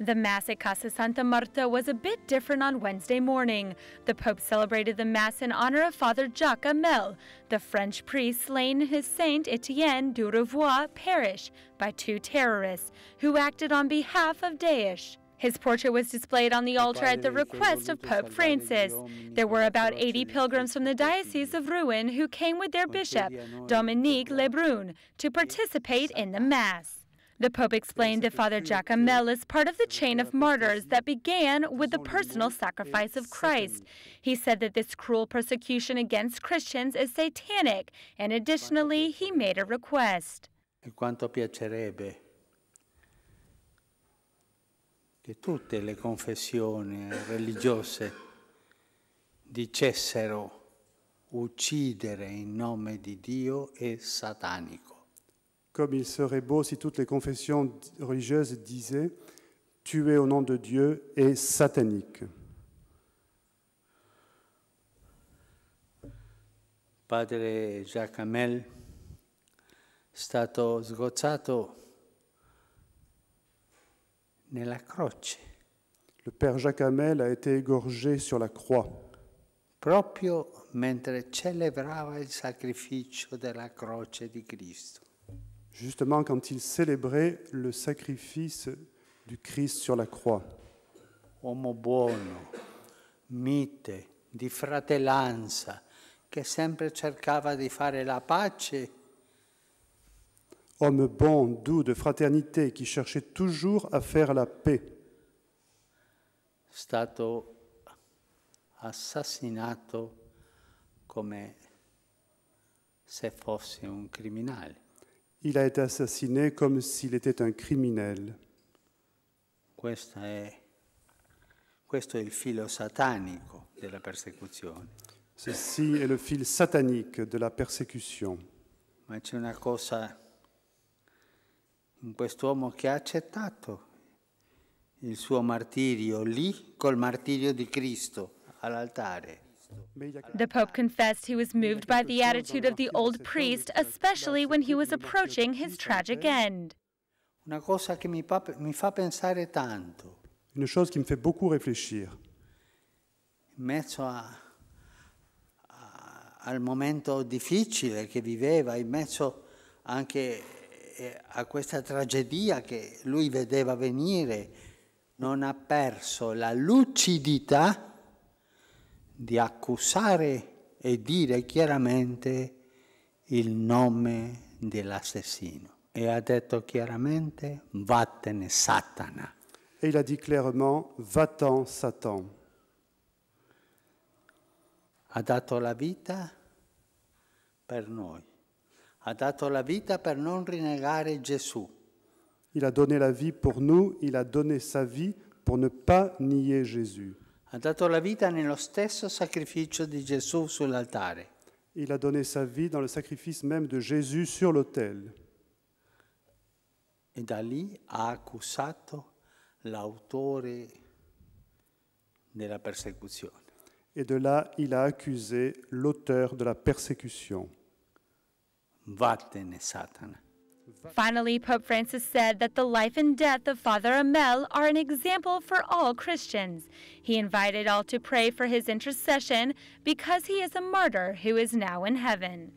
The Mass at Casa Santa Marta was a bit different on Wednesday morning. The Pope celebrated the Mass in honor of Father Jacques Amel, the French priest slain in his Saint Etienne du Revoir parish by two terrorists who acted on behalf of Daesh. His portrait was displayed on the altar at the request of Pope Francis. There were about 80 pilgrims from the Diocese of Rouen who came with their bishop, Dominique Lebrun, to participate in the Mass. The Pope explained that Father Giacomelli is part of the chain of martyrs that began with the personal sacrifice of Christ. He said that this cruel persecution against Christians is satanic, and additionally, he made a request. Quanto piacerebbe che tutte le confessioni religiose dicessero uccidere in nome di Dio è satanico. comme il serait beau si toutes les confessions religieuses disaient tuer au nom de Dieu est satanique. Padre nella croce. Le père Jacamel a été égorgé sur la croix. Proprio mentre celebrava il sacrificio della croce di Cristo justement quand il célébrait le sacrifice du Christ sur la croix. mite, di fratellanza, che sempre cercava di fare la pace. Homme bon, doux, de fraternité, qui cherchait toujours à faire la paix. Stato assassinato comme se fosse un criminale. il a été assassiné comme s'il était un criminel. Questo è, questo è il filo satanico della persecuzione. Ceci est le fil satanique de la persécution. Ma c'è una cosa in quest'uomo che ha accettato il suo martirio lì col martirio di Cristo all'altare. The Pope confessed he was moved by the attitude of the old priest, especially when he was approaching his tragic end. Una cosa mi fa pensare tanto. Une chose qui me fait beaucoup réfléchir. In mezzo al momento difficile che viveva, in mezzo anche eh, a questa tragedia che lui vedeva venire, non ha perso la lucidità di accusare e dire chiaramente il nome dell'assassino. E ha detto chiaramente, vattene Satana. E il ha detto clairement, vattene Satan. Ha dato la vita per noi. Ha dato la vita per non rinnegare Gesù. Il ha donné la vita per noi, il ha donné sa vita per ne pas nier Jésus. ha dato la vita nello stesso sacrificio di Gesù sull'altare. Il a donné sa vie dans le sacrifice même de Jésus sur l'autel. E da lì ha accusato l'autore della persecuzione. Et de là, il a accusé l'auteur de la persécution. Satana. Finally, Pope Francis said that the life and death of Father Amel are an example for all Christians. He invited all to pray for his intercession because he is a martyr who is now in heaven.